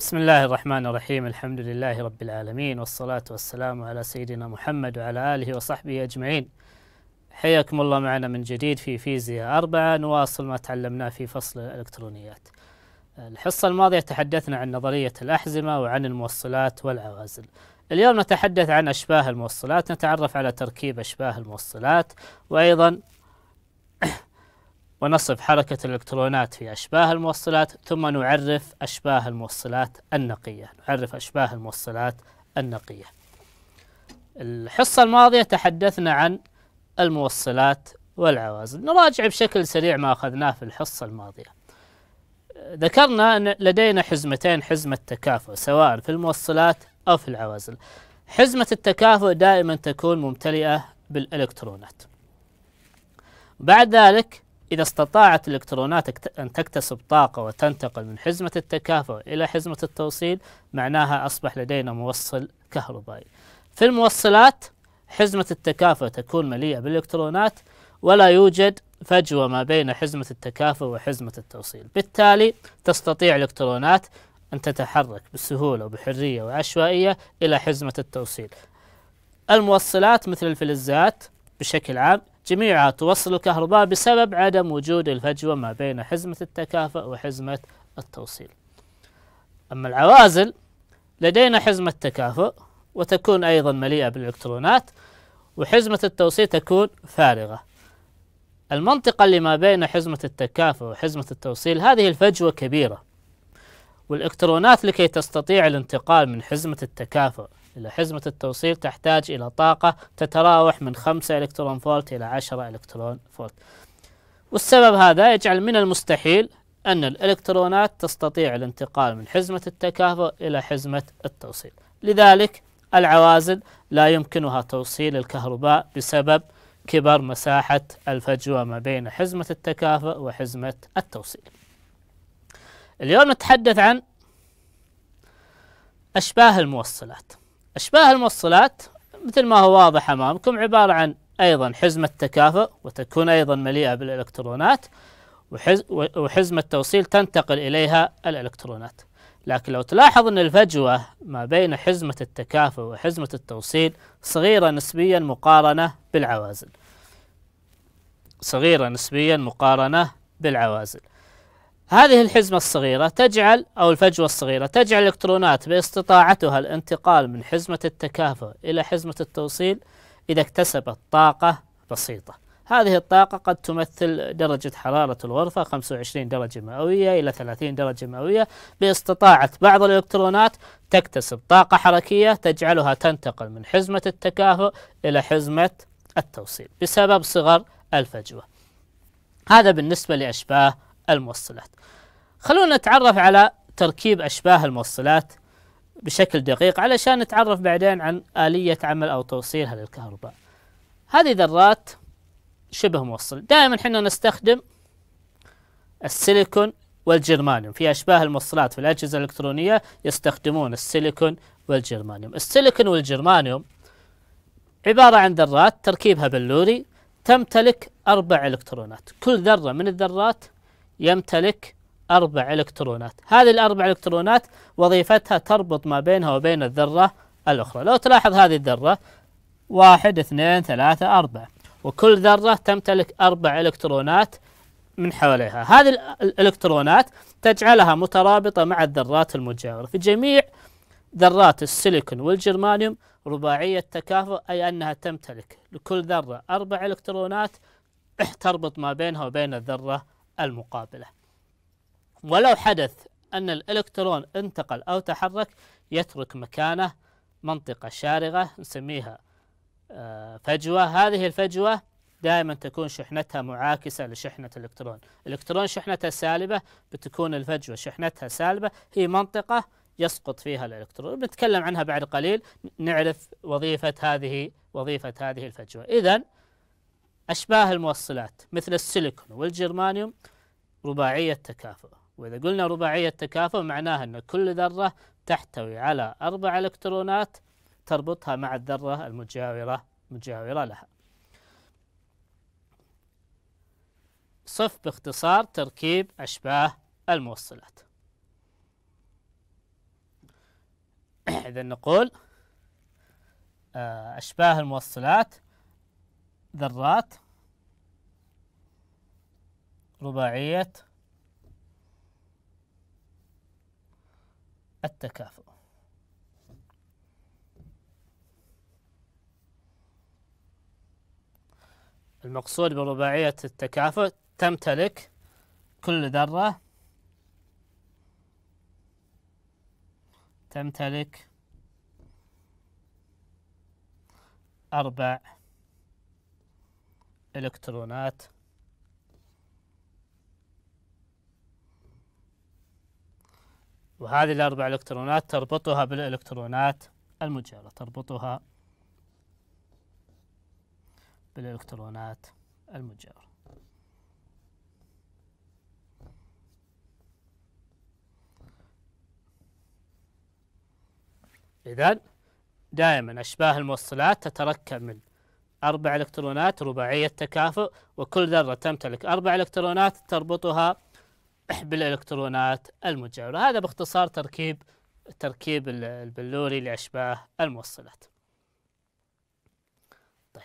بسم الله الرحمن الرحيم الحمد لله رب العالمين والصلاة والسلام على سيدنا محمد وعلى آله وصحبه أجمعين حياكم الله معنا من جديد في فيزياء أربعة نواصل ما تعلمناه في فصل الإلكترونيات الحصة الماضية تحدثنا عن نظرية الأحزمة وعن الموصلات والعوازل اليوم نتحدث عن أشباه الموصلات نتعرف على تركيب أشباه الموصلات وأيضا ونصف حركة الإلكترونات في أشباه الموصلات ثم نعرف أشباه الموصلات النقية نعرف أشباه الموصلات النقية الحصة الماضية تحدثنا عن الموصلات والعوازل نراجع بشكل سريع ما أخذناه في الحصة الماضية ذكرنا أن لدينا حزمتين حزمة تكافؤ سواء في الموصلات أو في العوازل حزمة التكافؤ دائما تكون ممتلئة بالإلكترونات بعد ذلك إذا استطاعت الإلكترونات أن تكتسب طاقة وتنتقل من حزمة التكافؤ إلى حزمة التوصيل معناها أصبح لدينا موصل كهربائي في الموصلات حزمة التكافؤ تكون مليئة بالإلكترونات ولا يوجد فجوة ما بين حزمة التكافؤ وحزمة التوصيل بالتالي تستطيع الإلكترونات أن تتحرك بسهولة وبحرية وعشوائية إلى حزمة التوصيل الموصلات مثل الفلزات بشكل عام جميعها توصل الكهرباء بسبب عدم وجود الفجوة ما بين حزمة التكافؤ وحزمة التوصيل أما العوازل لدينا حزمة تكافؤ وتكون أيضا مليئة بالإلكترونات وحزمة التوصيل تكون فارغة المنطقة اللي ما بين حزمة التكافؤ وحزمة التوصيل هذه الفجوة كبيرة والإلكترونات لكي تستطيع الانتقال من حزمة التكافؤ إلى حزمة التوصيل تحتاج إلى طاقة تتراوح من 5 إلكترون فولت إلى 10 إلكترون فولت والسبب هذا يجعل من المستحيل أن الإلكترونات تستطيع الانتقال من حزمة التكافؤ إلى حزمة التوصيل لذلك العوازل لا يمكنها توصيل الكهرباء بسبب كبر مساحة الفجوة ما بين حزمة التكافؤ وحزمة التوصيل اليوم نتحدث عن أشباه الموصلات أشباه الموصلات مثل ما هو واضح أمامكم عبارة عن أيضا حزمة تكافؤ وتكون أيضا مليئة بالإلكترونات وحزمة توصيل تنتقل إليها الإلكترونات لكن لو تلاحظ أن الفجوة ما بين حزمة التكافؤ وحزمة التوصيل صغيرة نسبيا مقارنة بالعوازل صغيرة نسبيا مقارنة بالعوازل هذه الحزمة الصغيرة تجعل أو الفجوة الصغيرة تجعل الإلكترونات باستطاعتها الانتقال من حزمة التكافؤ إلى حزمة التوصيل إذا اكتسبت طاقة بسيطة هذه الطاقة قد تمثل درجة حرارة الغرفة 25 درجة مئوية إلى 30 درجة مئوية باستطاعة بعض الإلكترونات تكتسب طاقة حركية تجعلها تنتقل من حزمة التكافؤ إلى حزمة التوصيل بسبب صغر الفجوة هذا بالنسبة لأشباه الموصلات خلونا نتعرف على تركيب أشباه الموصلات بشكل دقيق علشان نتعرف بعدين عن آلية عمل أو توصيلها للكهرباء هذه ذرات شبه موصل دائما حنا نستخدم السيليكون والجرمانيوم في أشباه الموصلات في الأجهزة الإلكترونية يستخدمون السيليكون والجرمانيوم السيليكون والجرمانيوم عبارة عن ذرات تركيبها بلوري تمتلك أربع إلكترونات كل ذرة من الذرات يمتلك أربع إلكترونات هذه الأربع إلكترونات وظيفتها تربط ما بينها وبين الذرة الأخرى لو تلاحظ هذه الذرة واحد اثنين ثلاثة أربعة وكل ذرة تمتلك أربع إلكترونات من حواليها هذه الإلكترونات تجعلها مترابطة مع الذرات المجاورة في جميع ذرات السيليكون والجرمانيوم رباعية تكافؤ أي أنها تمتلك لكل ذرة أربع إلكترونات تربط ما بينها وبين الذرة المقابلة ولو حدث أن الإلكترون انتقل أو تحرك يترك مكانه منطقة شارغة نسميها آه، فجوة هذه الفجوة دائما تكون شحنتها معاكسة لشحنة الإلكترون الإلكترون شحنتها سالبة بتكون الفجوة شحنتها سالبة هي منطقة يسقط فيها الإلكترون بنتكلم عنها بعد قليل نعرف وظيفة هذه وظيفة هذه الفجوة إذا أشباه الموصلات مثل السيليكون والجرمانيوم رباعية تكافؤ وإذا قلنا رباعية تكافؤ معناها أن كل ذرة تحتوي على أربع إلكترونات تربطها مع الذرة المجاورة مجاورة لها صف باختصار تركيب أشباه الموصلات إذا نقول آه، أشباه الموصلات ذرات رباعية التكافؤ المقصود برباعية التكافؤ تمتلك كل ذرة تمتلك أربع الكترونات وهذه الأربع إلكترونات تربطها بالإلكترونات المجاورة تربطها بالإلكترونات المجاورة إذا دائما أشباه الموصلات تتركب من أربع إلكترونات رباعية تكافؤ وكل ذرة تمتلك أربع إلكترونات تربطها بالإلكترونات المجاورة هذا باختصار تركيب تركيب البلوري لأشباه الموصلات طيب.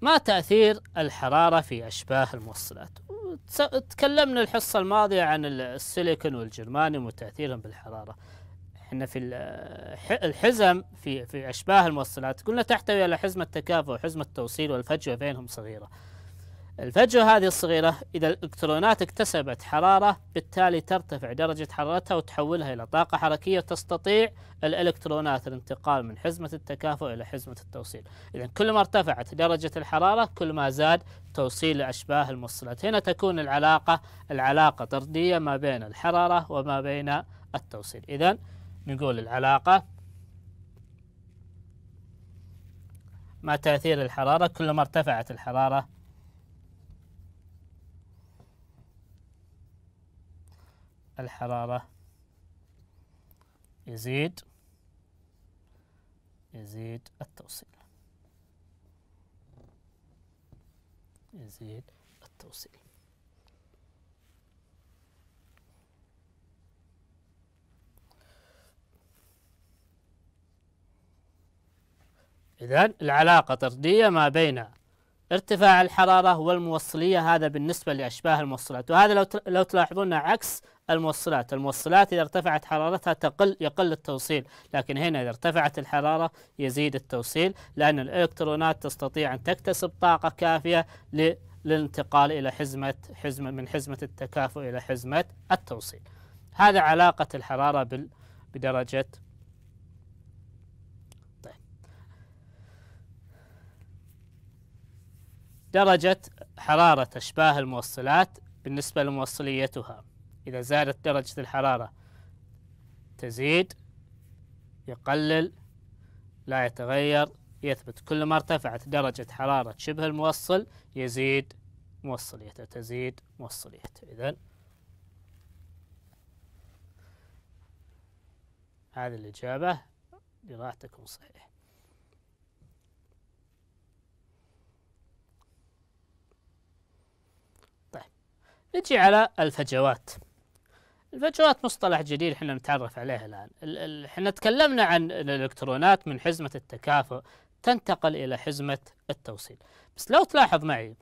ما تأثير الحرارة في أشباه الموصلات؟ تكلمنا الحصة الماضية عن السيليكون والجرمانيوم وتأثيرهم بالحرارة احنا في الحزم في في اشباه الموصلات قلنا تحتوي على حزمة تكافؤ وحزمة توصيل والفجوة بينهم صغيرة الفجوة هذه الصغيرة إذا الإلكترونات اكتسبت حرارة بالتالي ترتفع درجة حرارتها وتحولها إلى طاقة حركية تستطيع الإلكترونات الانتقال من حزمة التكافؤ إلى حزمة التوصيل إذا كل ما ارتفعت درجة الحرارة كل ما زاد توصيل الأشباه الموصلات هنا تكون العلاقة العلاقة طردية ما بين الحرارة وما بين التوصيل إذا نقول العلاقة ما تأثير الحرارة كلما ارتفعت الحرارة الحرارة يزيد يزيد التوصيل يزيد التوصيل إذن العلاقة طردية ما بين ارتفاع الحرارة والموصلية هذا بالنسبة لأشباه الموصلات وهذا لو لو تلاحظون عكس الموصلات الموصلات إذا ارتفعت حرارتها تقل يقل التوصيل لكن هنا إذا ارتفعت الحرارة يزيد التوصيل لأن الإلكترونات تستطيع أن تكتسب طاقة كافية للانتقال إلى حزمة, حزمة من حزمة التكافؤ إلى حزمة التوصيل هذا علاقة الحرارة بدرجة درجة حرارة أشباه الموصلات بالنسبة لموصليتها إذا زادت درجة الحرارة تزيد يقلل لا يتغير يثبت كل ما ارتفعت درجة حرارة شبه الموصل يزيد موصليته تزيد موصليته إذا هذه الإجابة براحتكم تكون صحيحة طيب نجي على الفجوات الفجوات مصطلح جديد احنا نتعرف عليه الان احنا تكلمنا عن الالكترونات من حزمه التكافؤ تنتقل الى حزمه التوصيل بس لو تلاحظ معي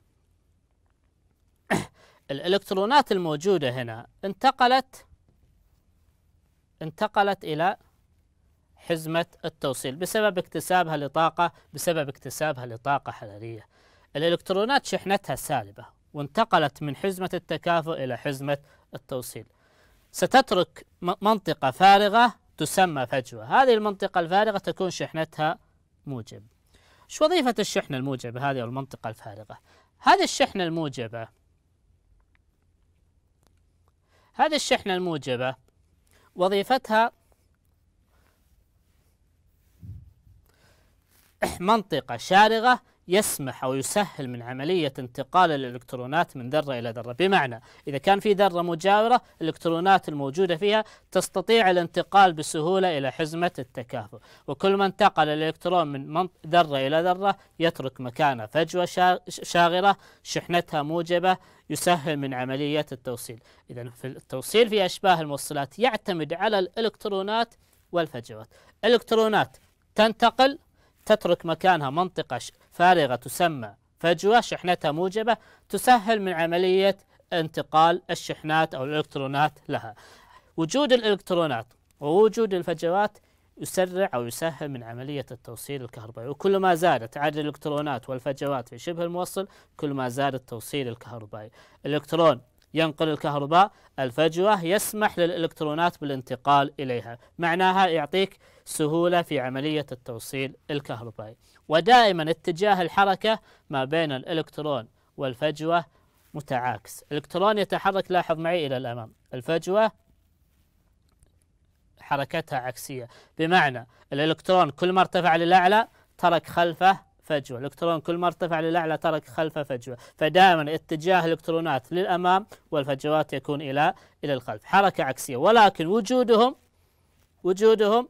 الالكترونات الموجوده هنا انتقلت انتقلت الى حزمه التوصيل بسبب اكتسابها لطاقه بسبب اكتسابها لطاقه حراريه الالكترونات شحنتها سالبه وانتقلت من حزمه التكافؤ الى حزمه التوصيل ستترك منطقة فارغة تسمى فجوة هذه المنطقة الفارغة تكون شحنتها موجب شو وظيفة الشحنة الموجبة هذه أو المنطقة الفارغة هذه الشحنة الموجبة هذه الشحنة الموجبة وظيفتها منطقة شارغة يسمح أو يسهل من عملية انتقال الإلكترونات من ذرة إلى ذرة بمعنى إذا كان في ذرة مجاورة الإلكترونات الموجودة فيها تستطيع الانتقال بسهولة إلى حزمة التكافؤ وكل ما انتقل الإلكترون من ذرة إلى ذرة يترك مكانه فجوة شاغرة شحنتها موجبة يسهل من عملية التوصيل إذا في التوصيل في أشباه الموصلات يعتمد على الإلكترونات والفجوات الإلكترونات تنتقل تترك مكانها منطقة فارغة تسمى فجوة شحنتها موجبة تسهل من عملية انتقال الشحنات أو الإلكترونات لها وجود الإلكترونات ووجود الفجوات يسرع أو يسهل من عملية التوصيل الكهربائي وكل ما زادت عدد الإلكترونات والفجوات في شبه الموصل كل ما زاد التوصيل الكهربائي الإلكترون ينقل الكهرباء الفجوة يسمح للإلكترونات بالانتقال إليها معناها يعطيك سهولة في عملية التوصيل الكهربائي ودائما اتجاه الحركة ما بين الإلكترون والفجوة متعاكس الإلكترون يتحرك لاحظ معي إلى الأمام الفجوة حركتها عكسية بمعنى الإلكترون كل ما ارتفع للأعلى ترك خلفه فجوة الإلكترون كل ما ارتفع للأعلى ترك خلفه فجوة فدائما اتجاه الإلكترونات للأمام والفجوات يكون إلى إلى الخلف حركة عكسية ولكن وجودهم وجودهم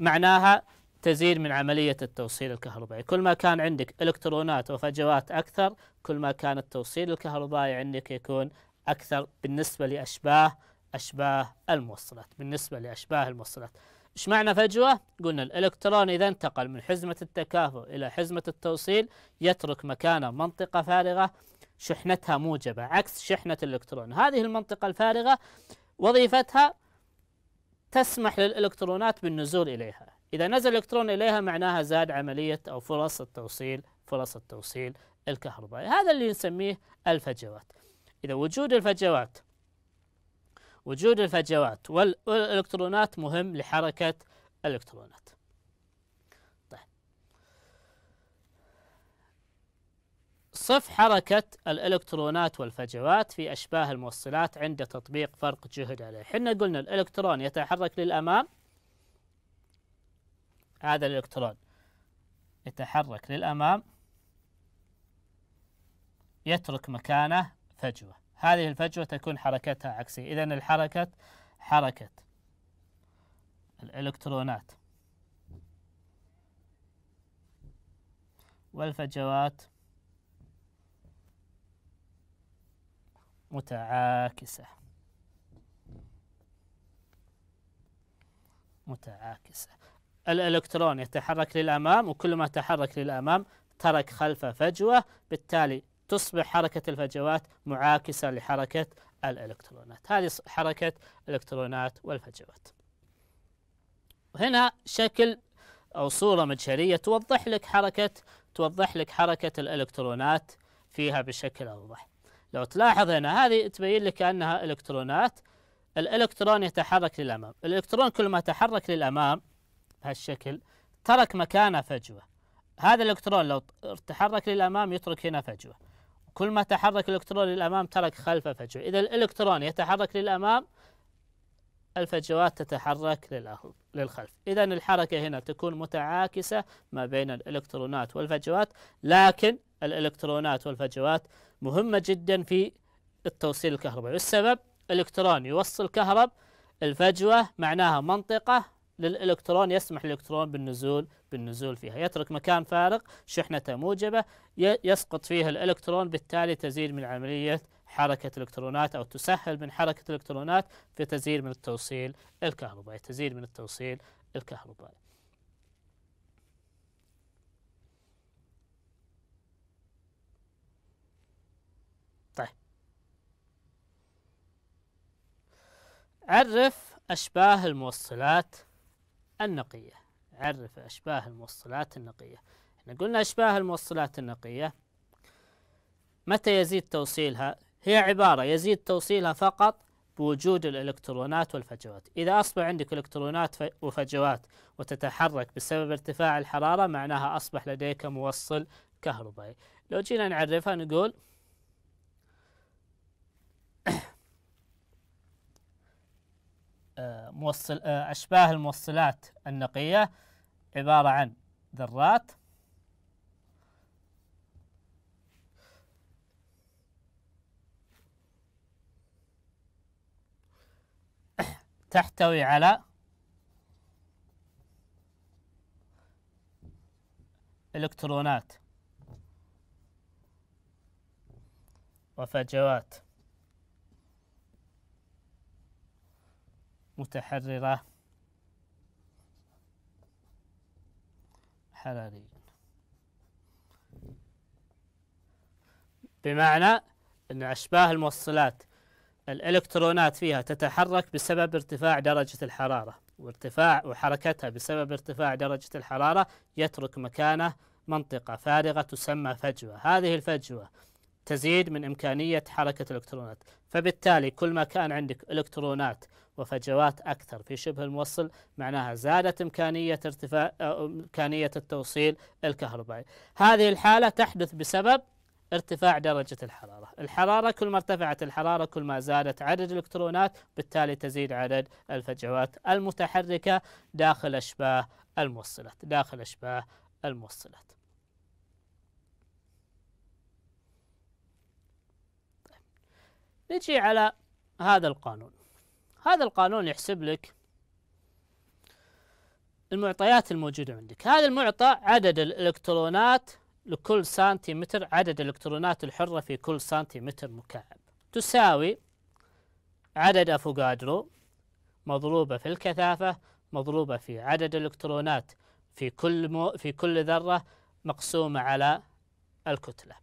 معناها تزيد من عملية التوصيل الكهربائي كل ما كان عندك إلكترونات وفجوات أكثر كل ما كان التوصيل الكهربائي عندك يكون أكثر بالنسبة لأشباه أشباه الموصلات بالنسبة لأشباه الموصلات إيش معنى فجوة؟ قلنا الإلكترون إذا انتقل من حزمة التكافؤ إلى حزمة التوصيل يترك مكانه منطقة فارغة شحنتها موجبة عكس شحنة الإلكترون هذه المنطقة الفارغة وظيفتها تسمح للإلكترونات بالنزول إليها إذا نزل إلكترون إليها معناها زاد عملية أو فرص التوصيل فرص التوصيل الكهربائي هذا اللي نسميه الفجوات إذا وجود الفجوات وجود الفجوات والإلكترونات مهم لحركة الإلكترونات صف حركة الإلكترونات والفجوات في أشباه الموصلات عند تطبيق فرق جهد عليه حنا قلنا الإلكترون يتحرك للأمام هذا الإلكترون يتحرك للأمام يترك مكانه فجوة هذه الفجوة تكون حركتها عكسية إذا الحركة حركة الإلكترونات والفجوات متعاكسة متعاكسة الإلكترون يتحرك للأمام وكلما تحرك للأمام ترك خلفه فجوة بالتالي تصبح حركة الفجوات معاكسة لحركة الإلكترونات هذه حركة الإلكترونات والفجوات وهنا شكل أو صورة مجهرية توضح لك حركة توضح لك حركة الإلكترونات فيها بشكل أوضح لو تلاحظ هنا هذه تبين لك أنها إلكترونات الإلكترون يتحرك للأمام الإلكترون كل ما تحرك للأمام بهالشكل ترك مكانه فجوة هذا الإلكترون لو تحرك للأمام يترك هنا فجوة كل ما تحرك الإلكترون للأمام ترك خلفه فجوة إذا الإلكترون يتحرك للأمام الفجوات تتحرك للاخر للخلف إذا الحركة هنا تكون متعاكسة ما بين الإلكترونات والفجوات لكن الإلكترونات والفجوات مهمة جدا في التوصيل الكهربائي والسبب إلكترون يوصل كهرب الفجوة معناها منطقة للإلكترون يسمح الإلكترون بالنزول بالنزول فيها يترك مكان فارغ شحنته موجبة يسقط فيها الإلكترون بالتالي تزيد من عملية حركة الإلكترونات أو تسهل من حركة الإلكترونات في من التوصيل الكهربائي تزيين من التوصيل الكهربائي طيب عرف أشباه الموصلات النقية عرف أشباه الموصلات النقية احنا قلنا أشباه الموصلات النقية متى يزيد توصيلها هي عبارة يزيد توصيلها فقط بوجود الإلكترونات والفجوات إذا أصبح عندك إلكترونات وفجوات وتتحرك بسبب ارتفاع الحرارة معناها أصبح لديك موصل كهربائي لو جينا نعرفها نقول آه، موصل آه، أشباه الموصلات النقية عبارة عن ذرات تحتوي على إلكترونات وفجوات متحررة حرارية بمعنى أن أشباه الموصلات الإلكترونات فيها تتحرك بسبب ارتفاع درجة الحرارة وارتفاع وحركتها بسبب ارتفاع درجة الحرارة يترك مكانه منطقة فارغة تسمى فجوة هذه الفجوة تزيد من إمكانية حركة الإلكترونات فبالتالي كل ما كان عندك إلكترونات وفجوات أكثر في شبه الموصل معناها زادت إمكانية ارتفاع آه، إمكانية التوصيل الكهربائي هذه الحالة تحدث بسبب ارتفاع درجة الحرارة الحرارة كل ما ارتفعت الحرارة كل ما زادت عدد الإلكترونات بالتالي تزيد عدد الفجوات المتحركة داخل أشباه الموصلات داخل أشباه الموصلات طيب، نجي على هذا القانون هذا القانون يحسب لك المعطيات الموجودة عندك هذا المعطى عدد الإلكترونات لكل سنتيمتر عدد الإلكترونات الحرة في كل سنتيمتر مكعب تساوي عدد أفوغادرو مضروبة في الكثافة مضروبة في عدد الإلكترونات في كل مو في كل ذرة مقسومة على الكتلة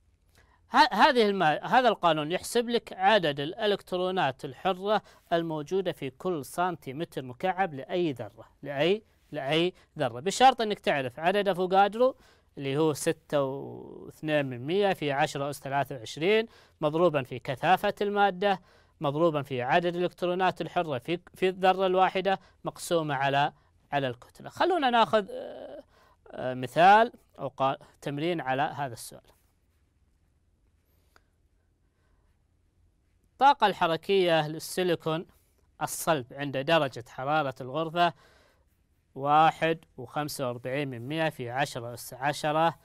هذه هذا القانون يحسب لك عدد الإلكترونات الحرة الموجودة في كل سنتيمتر مكعب لأي ذرة لأي لأي ذرة بشرط أنك تعرف عدد أفوغادرو اللي هو 6.2% في 10 أس 23 مضروبا في كثافة المادة مضروبا في عدد الإلكترونات الحرة في في الذرة الواحدة مقسومة على على الكتلة خلونا ناخذ آه، آه، مثال أو تمرين على هذا السؤال الطاقة الحركية للسيليكون الصلب عند درجة حرارة الغرفة واحد وخمسة وأربعين من مئة في عشرة أس عشرة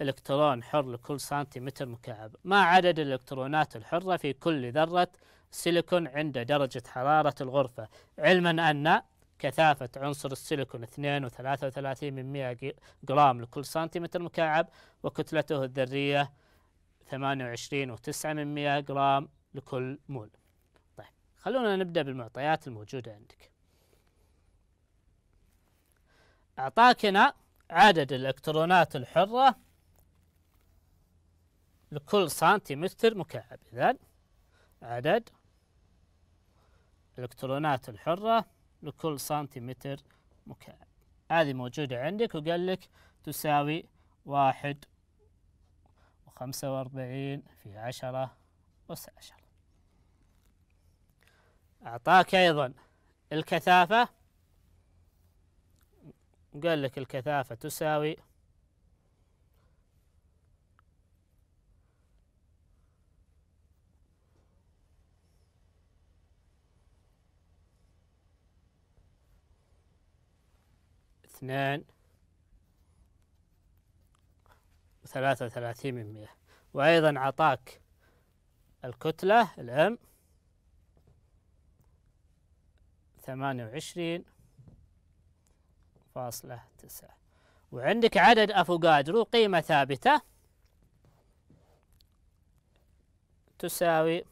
إلكترون حر لكل سنتيمتر مكعب ما عدد الإلكترونات الحرة في كل ذرة سيليكون عند درجة حرارة الغرفة علما أن كثافة عنصر السيليكون اثنين وثلاثة وثلاثين من 100 جرام لكل سنتيمتر مكعب وكتلته الذرية ثمانية وعشرين وتسعة من 100 جرام لكل مول طيب خلونا نبدأ بالمعطيات الموجودة عندك أعطاك هنا عدد الإلكترونات الحرة لكل سنتيمتر مكعب إذا عدد الإلكترونات الحرة لكل سنتيمتر مكعب هذه موجودة عندك وقال لك تساوي واحد وخمسة وأربعين في عشرة أس عشرة أعطاك أيضا الكثافة وقال لك الكثافة تساوي اثنان وثلاثة وثلاثين من مئة وأيضا عطاك الكتلة الأم ثمانية وعشرين فاصلة تسعة وعندك عدد أفوكادرو قيمة ثابتة تساوي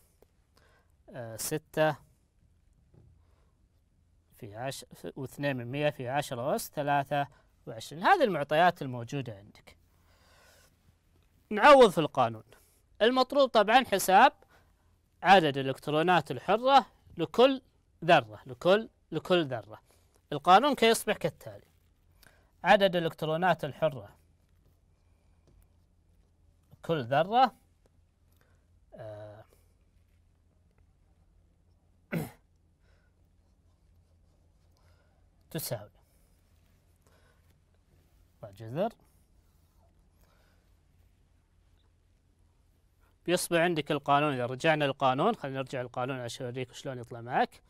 آه، ستة في عشر واثنين من مئة في عشرة أس ثلاثة وعشرين هذه المعطيات الموجودة عندك نعوض في القانون المطلوب طبعا حساب عدد الإلكترونات الحرة لكل ذرة لكل لكل ذرة القانون كيصبح كالتالي عدد الإلكترونات الحرة كل ذرة آه، تساوي جذر بيصبح عندك القانون إذا رجعنا للقانون خلينا نرجع للقانون عشان أوريك شلون يطلع معك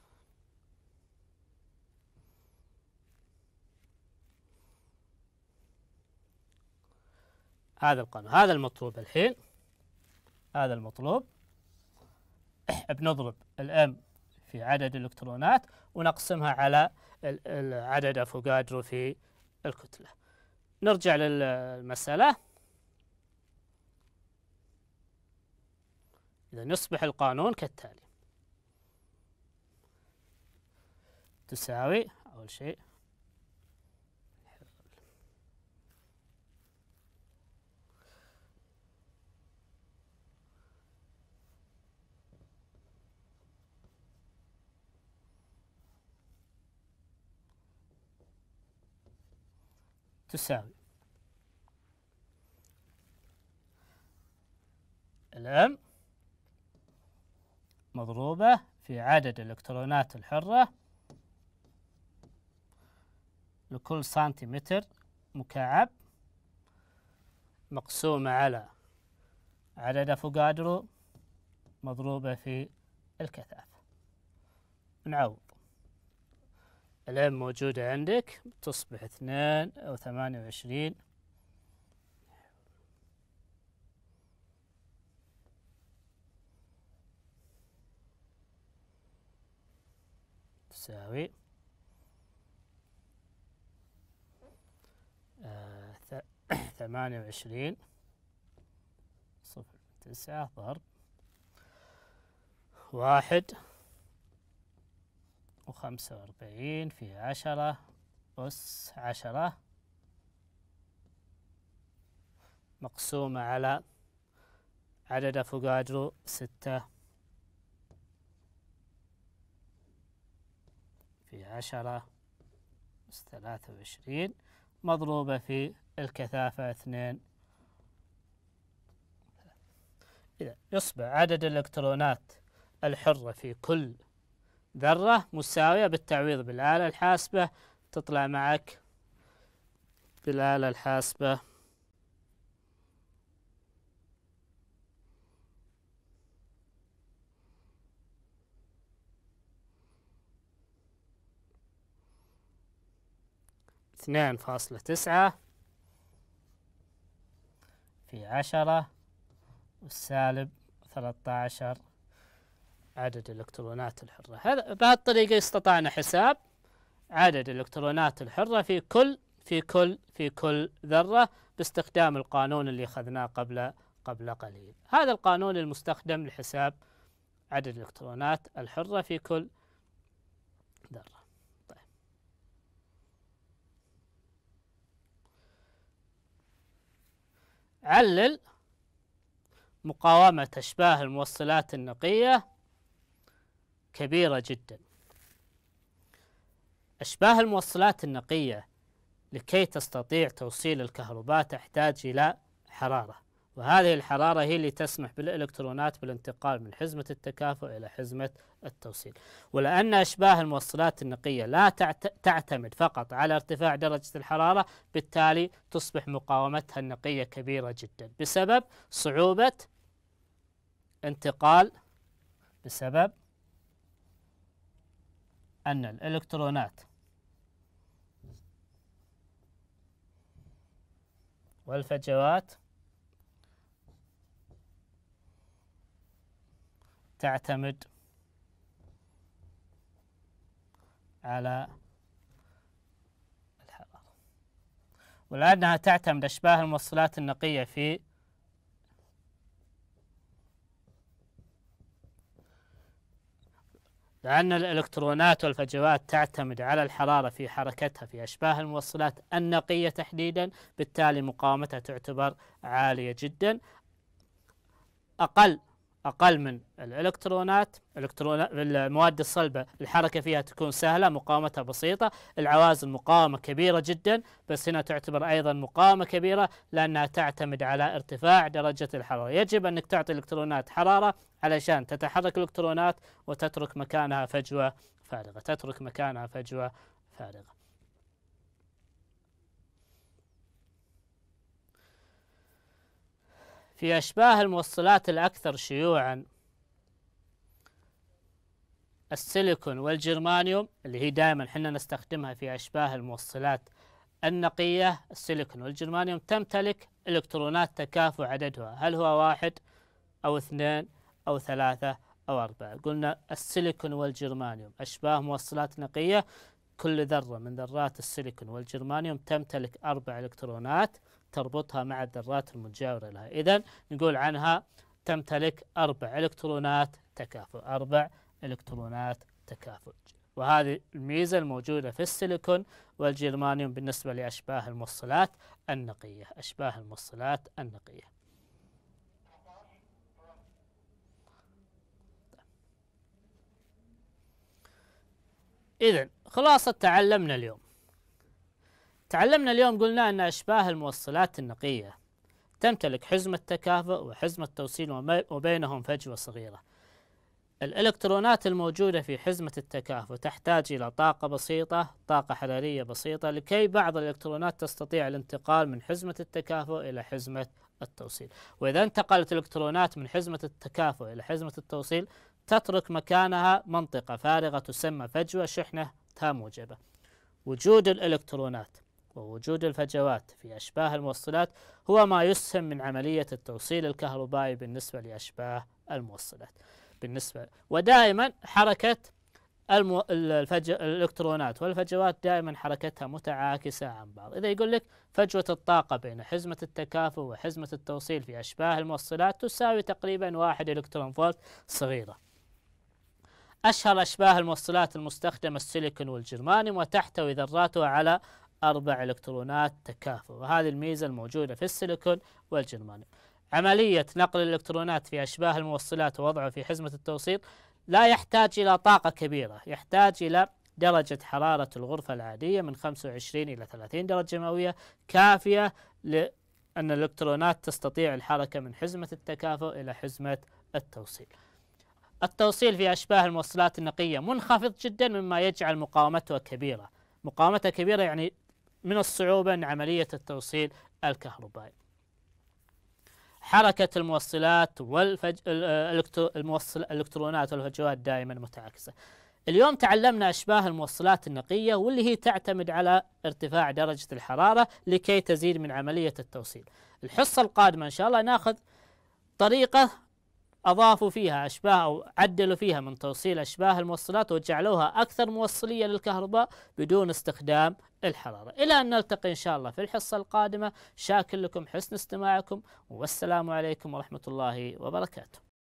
هذا القانون هذا المطلوب الحين هذا المطلوب بنضرب الام في عدد الالكترونات ونقسمها على عدد افوكادرو في الكتله نرجع للمساله اذا يصبح القانون كالتالي تساوي اول شيء تساوي الام مضروبة في عدد الإلكترونات الحرة لكل سنتيمتر مكعب مقسومة على عدد أفوكادرو مضروبة في الكثافة نعوض العين موجودة عندك تصبح اثنان أو ثمانية وعشرين تساوي آه، ثمانية وعشرين صفر تسعة ضرب واحد وخمسة وأربعين في عشرة أس عشرة مقسومة على عدد أفوكادرو ستة في عشرة أس ثلاثة وعشرين مضروبة في الكثافة اثنين إذا يصبح عدد الإلكترونات الحرة في كل ذرة مساوية بالتعويض بالآلة الحاسبة تطلع معك بالآلة الحاسبة اثنان فاصلة تسعة في عشرة والسالب ثلاثة عشر عدد الإلكترونات الحرة هذا بهالطريقة استطعنا حساب عدد الإلكترونات الحرة في كل في كل في كل ذرة باستخدام القانون اللي أخذناه قبل قبل قليل هذا القانون المستخدم لحساب عدد الإلكترونات الحرة في كل ذرة طيب. علل مقاومة أشباه الموصلات النقية كبيرة جدا أشباه الموصلات النقية لكي تستطيع توصيل الكهرباء تحتاج إلى حرارة وهذه الحرارة هي اللي تسمح بالإلكترونات بالانتقال من حزمة التكافؤ إلى حزمة التوصيل ولأن أشباه الموصلات النقية لا تعتمد فقط على ارتفاع درجة الحرارة بالتالي تصبح مقاومتها النقية كبيرة جدا بسبب صعوبة انتقال بسبب أن الإلكترونات والفجوات تعتمد على الحرارة ولأنها تعتمد أشباه الموصلات النقية في لأن الإلكترونات والفجوات تعتمد على الحرارة في حركتها في أشباه الموصلات النقية تحديدا بالتالي مقاومتها تعتبر عالية جدا أقل أقل من الإلكترونات المواد الصلبة الحركة فيها تكون سهلة مقاومتها بسيطة العوازل مقاومة كبيرة جدا بس هنا تعتبر أيضا مقاومة كبيرة لأنها تعتمد على ارتفاع درجة الحرارة يجب أنك تعطي الإلكترونات حرارة علشان تتحرك الإلكترونات وتترك مكانها فجوة فارغة تترك مكانها فجوة فارغة في أشباه الموصلات الأكثر شيوعا السيليكون والجرمانيوم اللي هي دائما حنا نستخدمها في أشباه الموصلات النقية السيليكون والجرمانيوم تمتلك إلكترونات تكافؤ عددها هل هو واحد أو اثنين أو ثلاثة أو أربعة قلنا السيليكون والجرمانيوم أشباه موصلات نقية كل ذرة من ذرات السيليكون والجرمانيوم تمتلك أربع إلكترونات تربطها مع الذرات المتجاورة لها إذا نقول عنها تمتلك أربع إلكترونات تكافؤ أربع إلكترونات تكافؤ وهذه الميزة الموجودة في السيليكون والجرمانيوم بالنسبة لأشباه الموصلات النقية أشباه الموصلات النقية إذا خلاصة تعلمنا اليوم تعلمنا اليوم قلنا أن أشباه الموصلات النقية تمتلك حزمة تكافؤ وحزمة توصيل وبينهم فجوة صغيرة الإلكترونات الموجودة في حزمة التكافؤ تحتاج إلى طاقة بسيطة طاقة حرارية بسيطة لكي بعض الإلكترونات تستطيع الانتقال من حزمة التكافؤ إلى حزمة التوصيل وإذا انتقلت الإلكترونات من حزمة التكافؤ إلى حزمة التوصيل تترك مكانها منطقة فارغة تسمى فجوة شحنة تاموجبة وجود الإلكترونات ووجود الفجوات في أشباه الموصلات هو ما يسهم من عملية التوصيل الكهربائي بالنسبة لأشباه الموصلات بالنسبة ودائما حركة المو... الفج... الإلكترونات والفجوات دائما حركتها متعاكسة عن بعض إذا يقول لك فجوة الطاقة بين حزمة التكافؤ وحزمة التوصيل في أشباه الموصلات تساوي تقريبا واحد إلكترون فولت صغيرة أشهر أشباه الموصلات المستخدمة السيليكون والجرمانيوم وتحتوي ذراتها على أربع إلكترونات تكافؤ وهذه الميزة الموجودة في السيليكون والجرمانيوم عملية نقل الإلكترونات في أشباه الموصلات ووضعه في حزمة التوسيط لا يحتاج إلى طاقة كبيرة يحتاج إلى درجة حرارة الغرفة العادية من 25 إلى 30 درجة مئوية كافية لأن الإلكترونات تستطيع الحركة من حزمة التكافؤ إلى حزمة التوصيل التوصيل في أشباه الموصلات النقية منخفض جدا مما يجعل مقاومته كبيرة مقاومته كبيرة يعني من الصعوبة أن عملية التوصيل الكهربائي حركة الموصلات والفج... الموصل... الإلكترونات والفجوات دائما متعاكسة اليوم تعلمنا أشباه الموصلات النقية واللي هي تعتمد على ارتفاع درجة الحرارة لكي تزيد من عملية التوصيل الحصة القادمة إن شاء الله ناخذ طريقة أضافوا فيها أشباه أو عدلوا فيها من توصيل أشباه الموصلات وجعلوها أكثر موصلية للكهرباء بدون استخدام الحرارة إلى أن نلتقي إن شاء الله في الحصة القادمة شاكر لكم حسن استماعكم والسلام عليكم ورحمة الله وبركاته